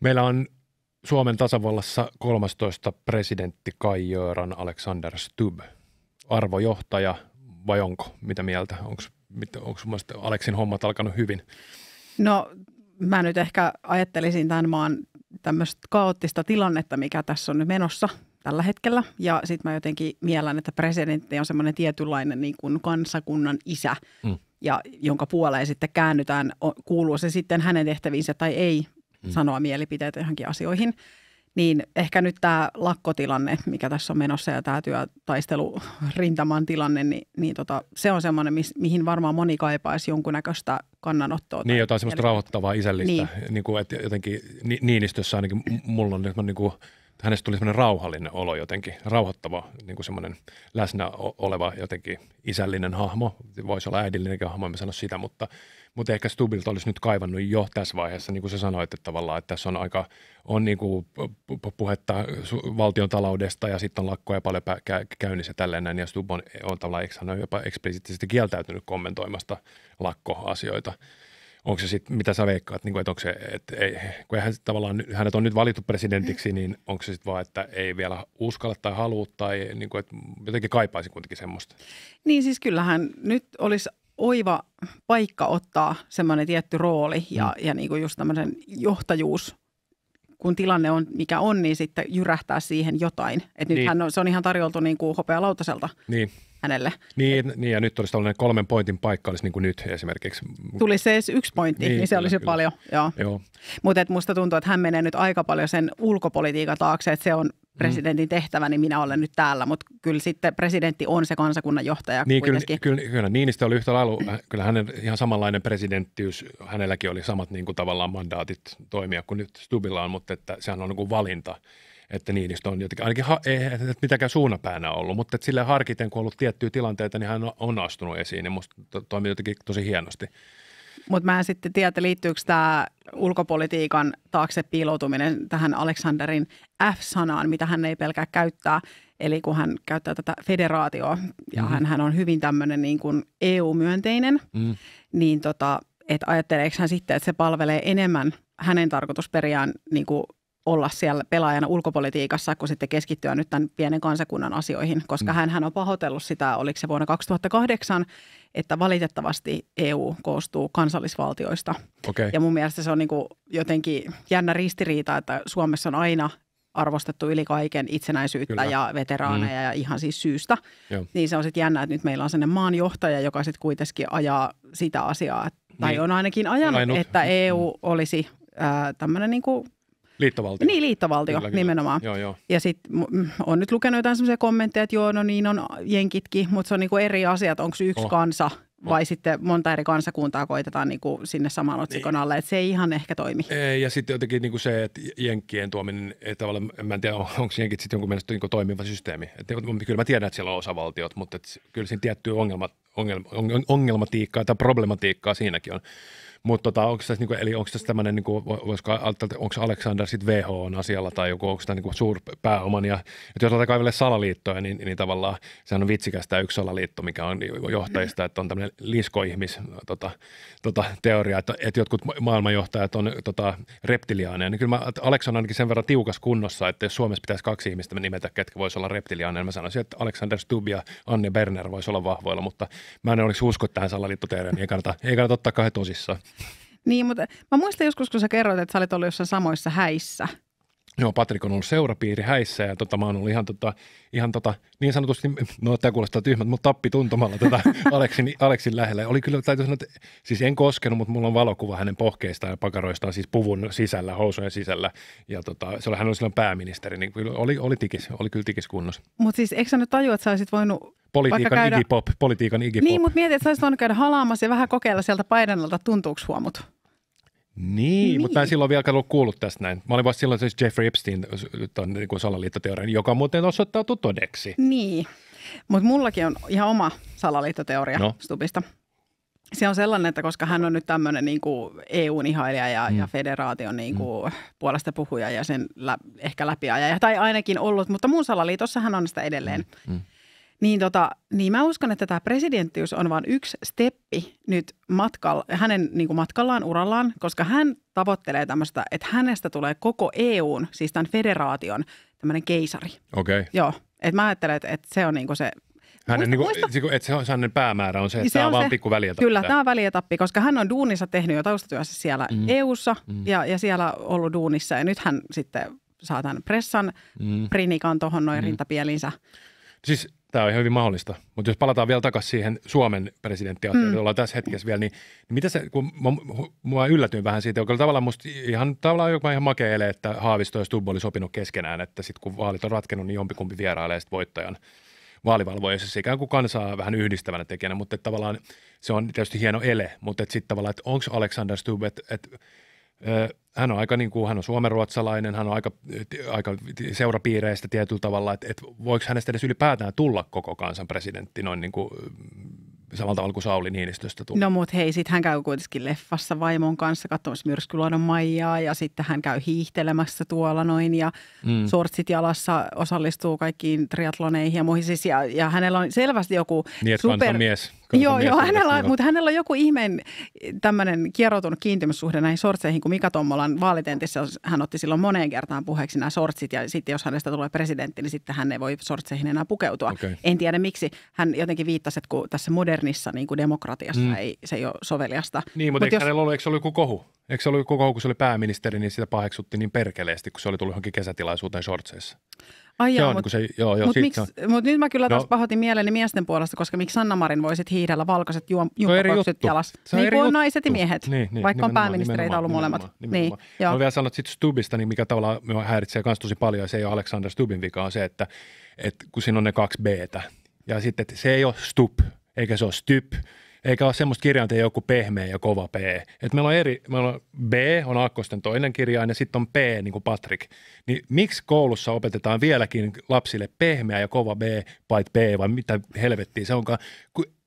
Meillä on Suomen tasavallassa 13 presidentti Kai Jöran Alexander Stubb. Arvojohtaja vai onko? Mitä mieltä? Onko mielestä Aleksin hommat alkanut hyvin? No mä nyt ehkä ajattelisin tämän maan tämmöistä kaoottista tilannetta, mikä tässä on nyt menossa tällä hetkellä. Ja sitten mä jotenkin mielän, että presidentti on semmoinen tietynlainen niin kuin kansakunnan isä, mm. ja jonka puoleen sitten käännytään, kuuluu se sitten hänen tehtäviinsä tai ei, mm. sanoa mielipiteet johonkin asioihin. Niin ehkä nyt tämä lakkotilanne, mikä tässä on menossa ja tämä työtaistelurintaman tilanne, niin, niin tota, se on semmoinen, mihin varmaan moni kaipaisi jonkunnäköistä kannanottoa. Niin, jotain semmoista rauhoittavaa isällistä. Niin. Niin kuin, että jotenkin ni, Niinistössä ainakin mulla on niin kuin, hänestä tuli semmoinen rauhallinen olo jotenkin, rauhoittava, niin kuin semmoinen läsnä oleva jotenkin isällinen hahmo. Voisi olla äidillinenkin hahmo, en sano sitä, mutta – mutta ehkä Stubilta olisi nyt kaivannut jo tässä vaiheessa, niin kuin sä sanoit, että tavallaan, että tässä on aika, on niin kuin puhetta valtion taloudesta ja sitten on lakkoja paljon käynnissä tälleen näin, ja Stub on, on tavallaan, eikö hän jopa eksplisiittisesti kieltäytynyt kommentoimasta lakkoasioita onko se sitten, mitä sä veikkaat, niin kuin, että onko se, että ei, kun hän tavallaan, hänet on nyt valittu presidentiksi, niin onko se sitten vaan, että ei vielä uskalla tai halua tai niin kuin, että jotenkin kaipaisi kuitenkin semmoista? Niin siis kyllähän nyt olisi oiva paikka ottaa semmoinen tietty rooli ja, mm. ja niin kuin just tämmöisen johtajuus kun tilanne on mikä on, niin sitten jyrähtää siihen jotain. Et nyt niin. hän on, se on ihan tarjoltu niin kuin hopealautaselta niin. hänelle. Niin, Et, niin, ja nyt olisi tällainen kolmen pointin paikka olisi niin kuin nyt esimerkiksi. Tuli se edes yksi pointti, niin, niin se kyllä, olisi kyllä. paljon. Joo. Joo. Mutta musta tuntuu, että hän menee nyt aika paljon sen ulkopolitiikan taakse, että se on presidentin mm. tehtävä, niin minä olen nyt täällä, mutta kyllä sitten presidentti on se kansakunnan johtaja niin, kuitenkin. Kyllä, kyllä, kyllä Niinistö oli yhtä lailla, äh, kyllä hänen ihan samanlainen presidenttiys, hänelläkin oli samat niin kuin tavallaan mandaatit toimia kuin nyt Stubilla on, mutta että sehän on niin kuin valinta että Niinistö on jotenkin, ainakin ha, ei mitäkään suunapäänä ollut, mutta että sille harkiten, kun on ollut tiettyjä tilanteita, niin hän on astunut esiin, niin musta toimii jotenkin tosi hienosti. Mutta mä en sitten tiedä, liittyykö tämä ulkopolitiikan taakse piiloutuminen tähän Aleksanderin F-sanaan, mitä hän ei pelkää käyttää. Eli kun hän käyttää tätä federaatioa, ja mm hän on hyvin tämmöinen niin kuin EU-myönteinen, mm. niin tota, että ajatteleeko hän sitten, että se palvelee enemmän hänen tarkoitusperiään niin kuin olla siellä pelaajana ulkopolitiikassa, kun sitten keskittyä nyt tämän pienen kansakunnan asioihin, koska mm. hän on pahoitellut sitä, oliko se vuonna 2008, että valitettavasti EU koostuu kansallisvaltioista. Okay. Ja mun mielestä se on niin kuin jotenkin jännä ristiriita, että Suomessa on aina arvostettu yli kaiken itsenäisyyttä Kyllä. ja mm. veteraaneja mm. ja ihan siis syystä. Joo. Niin se on sitten jännä, että nyt meillä on sellainen maanjohtaja, joka sitten kuitenkin ajaa sitä asiaa, tai niin. on ainakin ajanut, Ainut. että EU mm. olisi äh, tämmöinen niin kuin Liittovaltio. Niin, liittovaltio kyllä, kyllä. nimenomaan. Joo, joo. Ja sitten mm, on nyt lukenut jotain semmoisia kommentteja, että joo, no niin on jenkitkin, mutta se on niinku eri asiat onko se yksi oh. kansa vai oh. sitten monta eri kansakuntaa koitetaan niinku sinne saman otsikon niin. alle, että se ei ihan ehkä toimi. Ei, ja sitten jotenkin niinku se, että jenkkien tuominen, että tavallaan, en tiedä, onko jenkit sitten jonkun mielestä niinku toimiva systeemi. Että, niinku, kyllä mä tiedän, että siellä on osavaltiot, mutta kyllä siinä tiettyä ongelma, ongelma, ongelmatiikkaa tai problematiikkaa siinäkin on. Mutta tota, onko tässä, niinku, eli onko tässä tämmöinen, niinku, voisiko onko Alexander sitten WHO on asialla tai joku, onko tämä niinku suurpääoman ja, että jos aletaan kaivelle salaliittoja, niin, niin tavallaan sehän on vitsikästä yksi salaliitto, mikä on johtajista, että on tämmöinen liskoihmis tota, tota, teoria, että, että jotkut maailmanjohtajat on tota, reptiliaaneja. Niin kyllä mä, Aleksan ainakin sen verran tiukas kunnossa, että jos Suomessa pitäisi kaksi ihmistä nimetä, ketkä voisi olla reptiliaaneja, niin mä sanoisin, että Alexander Stubb ja Anne Berner voisi olla vahvoilla, mutta mä en olisi usko tähän salaliittoteoriaan, niin ei kannata, ei kannata ottaa kahden tosissaan. Niin, mutta mä muistan joskus, kun sä kerroit, että sä olit ollut jossain samoissa häissä – Joo, Patrik on ollut seurapiiri häissä ja tota, mä oon ollut ihan, tota, ihan tota, niin sanotusti, no tämä kuulostaa tyhmät, mutta tappi tuntumalla tätä Aleksin, Aleksin lähellä. Oli kyllä, täytyy sanoa, että siis en koskenut, mutta mulla on valokuva hänen pohkeistaan ja pakaroistaan, siis puvun sisällä, housujen sisällä. Ja tota, se oli, hän oli silloin pääministeri, niin oli, oli, tikis, oli kyllä tikis kunnossa. Mutta siis eikö sä nyt tajua, että sä olisit voinut Politiikan käydä... igipop, politiikan igipop. Niin, mutta mietit, että sä olisit voinut käydä halaamassa ja vähän kokeilla sieltä paidanalta, tuntuuko huomut? Niin, niin. mutta mä en niin. silloin vielä ollut kuullut tästä näin. Mä olin vasta silloin siis Jeffrey Epstein niin kuin salaliittoteorian, joka muuten osoittautuu todeksi. Niin, mutta mullakin on ihan oma salaliittoteoria no. Stubista. Se on sellainen, että koska hän on nyt tämmöinen niin kuin EUn ihailija ja, mm. ja federaation niin mm. kuin mm. puolesta puhuja ja sen lä- ehkä läpiajaja, tai ainakin ollut, mutta mun salaliitossa hän on sitä edelleen. Mm. mm. Niin, tota, niin mä uskon, että tämä presidenttius on vain yksi steppi nyt matkalla, hänen niin kuin matkallaan, urallaan, koska hän tavoittelee tämmöistä, että hänestä tulee koko EUn, siis tämän federaation, tämmöinen keisari. Okei. Okay. Joo. että mä ajattelen, että, että se on niin kuin se hänen, muista, niin kuin, muista, siis niinku, että se on, hänen päämäärä on se, että niin se tämä on vaan pikku välietappi. Kyllä, tämä on välietappi, koska hän on duunissa tehnyt jo taustatyössä siellä mm. EU-ssa mm. Ja, ja siellä ollut duunissa. Ja nyt hän sitten saa tämän pressan mm. prinikan tuohon noin mm. rintapielinsä. Siis tämä on ihan hyvin mahdollista. Mutta jos palataan vielä takaisin siihen Suomen presidenttiasiaan, mm. ollaan tässä hetkessä vielä, niin, niin mitä se, kun mua, yllätyin vähän siitä, joka tavallaan musta ihan, tavallaan joku ihan ele, että Haavisto ja Stubbo oli sopinut keskenään, että sitten kun vaalit on ratkennut, niin jompikumpi vierailee sitten voittajan vaalivalvoja, siis ikään kuin kansaa vähän yhdistävänä tekijänä, mutta tavallaan se on tietysti hieno ele, mutta sitten tavallaan, että onko Alexander Stubb, että et hän on aika niin kuin, hän on suomenruotsalainen, hän on aika, aika seurapiireistä tietyllä tavalla, että, että voiko hänestä edes ylipäätään tulla koko kansan presidentti noin niin kuin, samalla tavalla kuin Sauli Niinistöstä tuli. No mut hei, sitten hän käy kuitenkin leffassa vaimon kanssa katsomassa myrskyluodon Maijaa ja sitten hän käy hiihtelemässä tuolla noin ja mm. sortsit jalassa osallistuu kaikkiin triatloneihin ja muihin siis ja, ja hänellä on selvästi joku niin, super... mies Joo, joo hänellä, mutta hänellä on joku ihmeen eh, tämmöinen kieroutunut kiintymyssuhde näihin sortseihin, kun Mika Tommolan vaalitentissä hän otti silloin moneen kertaan puheeksi nämä sortsit ja sitten jos hänestä tulee presidentti, niin sitten hän ei voi sortseihin enää pukeutua. Okay. En tiedä miksi. Hän jotenkin viittasi, että kun tässä modernissa niin kuin demokratiassa mm. ei, se ei ole soveliasta. Niin, mutta Mut eikö jos... hänellä ollut, eikö se ollut joku kohu? Eikö se ollut joku kohu, kun se oli pääministeri, niin sitä paheksutti niin perkeleesti, kun se oli tullut johonkin kesätilaisuuteen shortseissa? Ai joo, mutta niin joo, joo, mut miksi, Mut nyt mä kyllä no, pahoitin mieleni miesten puolesta, koska miksi Sanna-Marin voisit hiihdellä valkoiset juom, jumppapöksyt jalas? Se on niin kuin naiset ja miehet, niin, niin, vaikka on pääministereitä ollut molemmat. Nimenomaan, nimenomaan. Niin, joo. Mä vielä sanonut sitten Stubista, niin mikä tavallaan minua häiritsee myös tosi paljon, ja se ei ole Alexander Stubin vika, on se, että, että kun siinä on ne kaksi b ja sitten että se ei ole Stub, eikä se ole Styp, eikä ole semmoista kirjainta joku pehmeä ja kova P. Et meillä on eri, meillä on B on Akkosten toinen kirjain ja sitten on P, niin kuin Patrick. Niin miksi koulussa opetetaan vieläkin lapsille pehmeä ja kova B vai P vai mitä helvettiä se onkaan?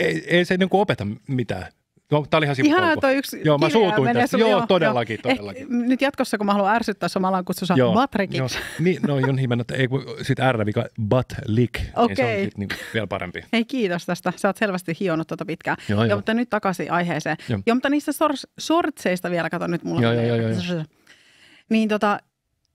ei, ei se niin kuin opeta mitään. No, tämä oli ihan sivu- Ihanaa toi yksi Joo, mä suutuin tästä. Sun, joo, joo, todellakin, joo. Eh, todellakin. Eh, nyt jatkossa, kun mä haluan ärsyttää samalla, kun sä joo, Batrikiksi. Joo. niin, no on himen, että ei kun sit r mikä Batlik. Okei. Okay. Niin se on sit, niin, vielä parempi. Hei, kiitos tästä. Sä oot selvästi hionnut tuota pitkään. Joo, joo. joo, mutta nyt takaisin aiheeseen. Joo, joo mutta niistä sor- sortseista vielä, kato nyt mulla. Joo, joo, joo, joo, joo. Niin tota,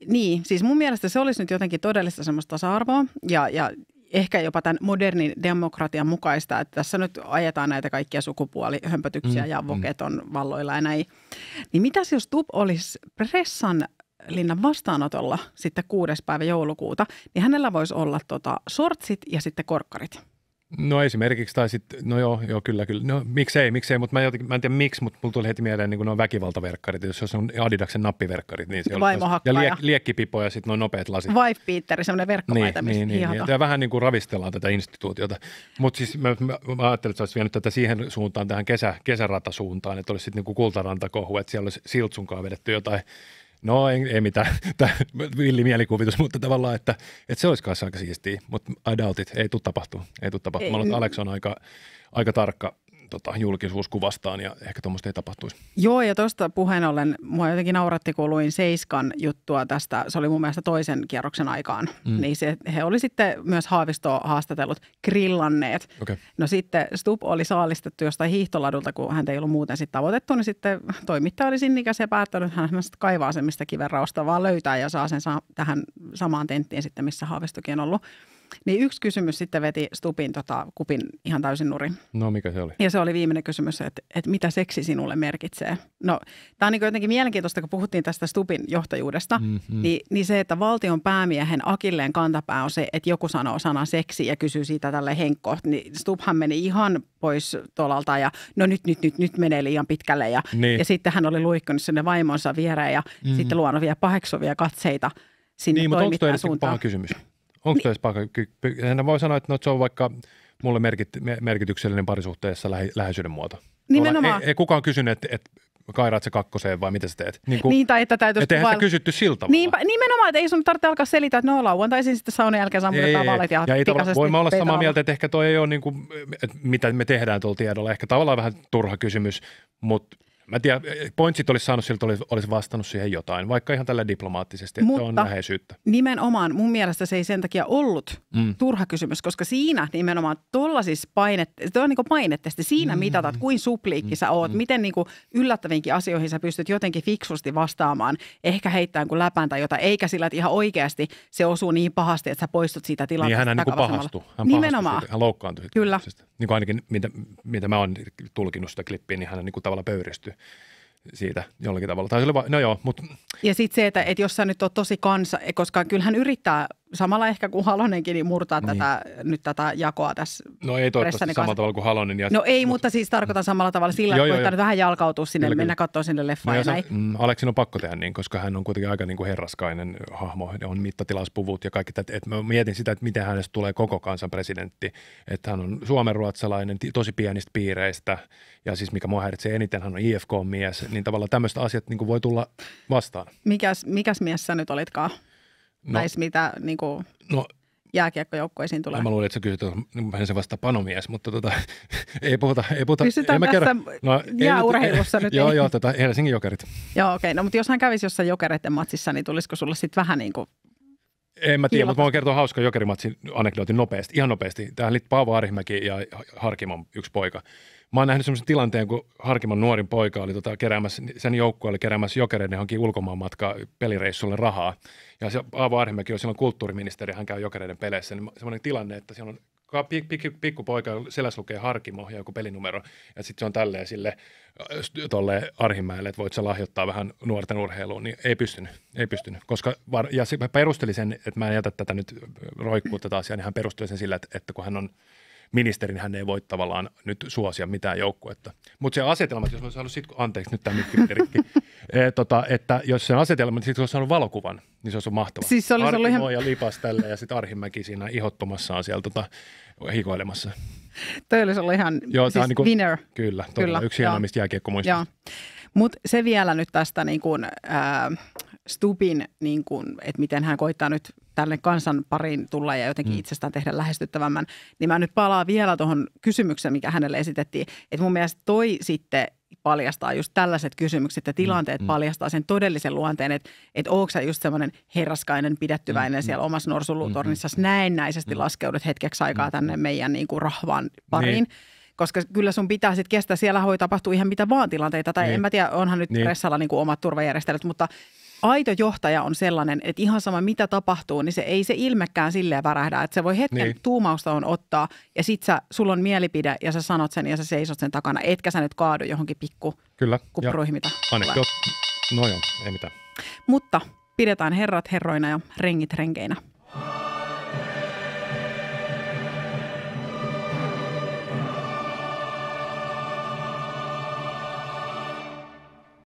niin, siis mun mielestä se olisi nyt jotenkin todellista semmoista tasa-arvoa ja, ja ehkä jopa tämän modernin demokratian mukaista, että tässä nyt ajetaan näitä kaikkia sukupuolihömpötyksiä mm, ja mm. voket on mm. valloilla ja näin. Niin mitäs jos tup olisi pressan Linnan vastaanotolla sitten kuudes päivä joulukuuta, niin hänellä voisi olla tota, sortsit ja sitten korkkarit. No esimerkiksi, tai sitten, no joo, joo, kyllä, kyllä. No miksei, miksei, mutta mä, jotenkin, mä en tiedä miksi, mutta mulla tuli heti mieleen niin nuo väkivaltaverkkarit, jos se on Adidaksen nappiverkkarit. Niin se Vaimo on, Ja liek, liekkipipo ja sitten nuo nopeat lasit. Vai Peter, semmoinen verkkomaita, niin, niin, niin, niin, ja vähän niin kuin ravistellaan tätä instituutiota. Mutta siis mä, mä, mä ajattelin, että sä vienyt tätä siihen suuntaan, tähän kesä, kesäratasuuntaan, suuntaan, että olisi sitten niin kuin kultarantakohu, että siellä olisi siltsunkaan vedetty jotain No ei, ei mitään, tämä villi mielikuvitus, mutta tavallaan, että, että se olisi kanssa aika siistiä, mutta I doubt it, ei tule tapahtumaan. Ei tule tapahtumaan, Ei. Mä olen, Alex on aika, aika tarkka tota, kuvastaan ja ehkä tuommoista ei tapahtuisi. Joo, ja tuosta puheen ollen, mua jotenkin nauratti, kun luin Seiskan juttua tästä, se oli mun mielestä toisen kierroksen aikaan, mm. niin se, he oli sitten myös Haavistoa haastatellut, grillanneet. Okay. No sitten Stup oli saalistettu jostain hiihtoladulta, kun häntä ei ollut muuten sitten tavoitettu, niin sitten toimittaja oli sinnikäs ja päättänyt, että hän sitten kaivaa sen, mistä kiven vaan löytää ja saa sen saa tähän samaan tenttiin sitten, missä Haavistokin on ollut. Niin yksi kysymys sitten veti Stupin tota, kupin ihan täysin nurin. No mikä se oli? Ja se oli viimeinen kysymys, että, että mitä seksi sinulle merkitsee? No tämä on niin jotenkin mielenkiintoista, kun puhuttiin tästä Stupin johtajuudesta, mm-hmm. niin, niin se, että valtion päämiehen akilleen kantapää on se, että joku sanoo sanan seksi ja kysyy siitä tälle Henkko. Niin Stubhan meni ihan pois tolalta ja no nyt, nyt, nyt, nyt menee liian pitkälle. Ja, niin. ja sitten hän oli luikkunut sinne vaimonsa viereen ja mm-hmm. sitten luonut vielä paheksuvia katseita sinne niin, mutta onko toi paha kysymys? Onko se niin. työpaikkakyky? En voi sanoa, että no, se on vaikka mulle merkit, merkityksellinen parisuhteessa lähi, läheisyyden muoto. Nimenomaan. Ei, ei kukaan kysynyt, että, että kairaat se kakkoseen vai mitä sä teet? Niin, kuin, niin tai että täytyisi Että kuvailla... kysytty siltä tavalla. niin nimenomaan, että ei sun tarvitse alkaa selittää, että no lauantaisin sitten saunan jälkeen sammutetaan valet ja, ja ei tavalla, Voi olla samaa mieltä, että ehkä toi ei ole niin kuin, että mitä me tehdään tuolla tiedolla. Ehkä tavallaan vähän turha kysymys, mutta Mä tiedän, eh, eh, pointsit olisi saanut siltä, olisi, olisi vastannut siihen jotain, vaikka ihan tällä diplomaattisesti, että Mutta on läheisyyttä. nimenomaan mun mielestä se ei sen takia ollut mm. turha kysymys, koska siinä nimenomaan tuolla painette, toi on niin painetesti, siinä mm. mitatat, kuin supliikki mm. sä oot, mm. miten niin kuin yllättävinkin asioihin sä pystyt jotenkin fiksusti vastaamaan, ehkä heittämään kuin läpän tai jotain, eikä sillä, että ihan oikeasti se osuu niin pahasti, että sä poistut siitä tilanteesta. Niin hän, niinku hän niin pahastui. Hän nimenomaan. Pahastui hän loukkaantui. Kyllä. Siitä niin kuin ainakin mitä, mitä mä oon tulkinut sitä klippiä, niin hän on niin kuin tavallaan pöyristy siitä jollakin tavalla. Tai se oli va- no joo, mut. Ja sitten se, että, että jos sä nyt oot tosi kansa, koska kyllähän yrittää samalla ehkä kuin Halonenkin, niin murtaa niin. tätä, nyt tätä jakoa tässä No ei toivottavasti samalla tavalla kuin Halonen. Ja, no ei, mutta, mutta siis tarkoitan samalla tavalla sillä, joo, että koittaa vähän jalkautua sinne, kyllä, mennä katsoa sinne leffaan no, ja näin. Mm, Aleksin on pakko tehdä niin, koska hän on kuitenkin aika niin kuin herraskainen hahmo, on mittatilauspuvut ja kaikki. Että, että mä mietin sitä, että miten hänestä tulee koko kansan presidentti. Että hän on suomenruotsalainen, tosi pienistä piireistä ja siis mikä mua häiritsee eniten, hän on IFK-mies. Niin tavallaan tämmöiset asiat niin kuin voi tulla vastaan. Mikäs, mikäs mies sä nyt olitkaan? No, tai mitä niin kuin, no, jääkiekkojoukkoisiin tulee. mä luulin, että sä kysyt, että se vasta panomies, mutta tota, ei puhuta. Ei puhuta Pysytään mä tässä kerran, no, jääurheilussa nyt. joo, joo, tota, Helsingin jokerit. joo, okei. Okay. No, mutta jos hän kävisi jossain jokereiden matsissa, niin tulisiko sulla sitten vähän niin kuin en mä tiedä, mutta mä voin kertoa hauska jokerimatsin anekdootin nopeasti, ihan nopeasti. Tähän liittyy Paavo Arhimäki ja Harkimon yksi poika. Mä oon nähnyt semmoisen tilanteen, kun Harkimon nuorin poika oli tota keräämässä, sen joukkue oli keräämässä jokereiden johonkin ulkomaan matka pelireissulle rahaa. Ja se Paavo Arhimäki on silloin kulttuuriministeri, hän käy jokereiden peleissä. Niin semmoinen tilanne, että siellä on pik, pik, pikkupoika, selässä lukee Harkimo ja joku pelinumero. Ja sitten se on tälleen sille äh, tolle Arhimäelle, että voit sä lahjoittaa vähän nuorten urheiluun, niin ei pystynyt, ei pystynyt. Koska, var, ja se, perusteli sen, että mä en jätä tätä nyt roikkuu tätä asiaa, niin hän perusteli sen sillä, että, että kun hän on ministerin hän ei voi tavallaan nyt suosia mitään joukkuetta. Mutta se asetelma, jos olisi ollut sitten, anteeksi nyt tämä mikki tota, että jos se asetelma, niin sitten olisi saanut valokuvan, niin se olisi ollut mahtavaa. Siis se olisi ollut ihan... ja Lipas tälle ja sitten Arhimäki siinä ihottumassaan siellä tota, hikoilemassa. Toi olisi ollut ihan Joo, siis niin kuin, winner. Kyllä, kyllä yksi hienoimmista jääkiekkomuistoista. Mutta se vielä nyt tästä niin kuin, äh, Stupin, niin kuin, että miten hän koittaa nyt tälle kansan pariin tulla ja jotenkin mm. itsestään tehdä lähestyttävämmän, niin mä nyt palaan vielä tuohon kysymykseen, mikä hänelle esitettiin. Että mun mielestä toi sitten paljastaa just tällaiset kysymykset ja mm, tilanteet mm. paljastaa sen todellisen luonteen, että että onko sä just semmoinen herraskainen, pidettyväinen mm, mm. siellä omassa norsulutornissa mm, mm. näennäisesti mm. laskeudut hetkeksi aikaa tänne meidän niin kuin rahvaan pariin. Niin koska kyllä sun pitää sitten kestää, siellä voi tapahtua ihan mitä vaan tilanteita, tai niin. en mä tiedä, onhan nyt niin. Ressalla niin kuin omat turvajärjestelyt, mutta aito johtaja on sellainen, että ihan sama mitä tapahtuu, niin se ei se ilmekään silleen värähdä. Että se voi hetken niin. tuumausta on ottaa ja sit sä, sulla on mielipide ja sä sanot sen ja sä seisot sen takana. Etkä sä nyt kaadu johonkin pikku Kyllä. kupruihmita. Anekdoot. No joo, ei mitään. Mutta pidetään herrat herroina ja rengit renkeinä.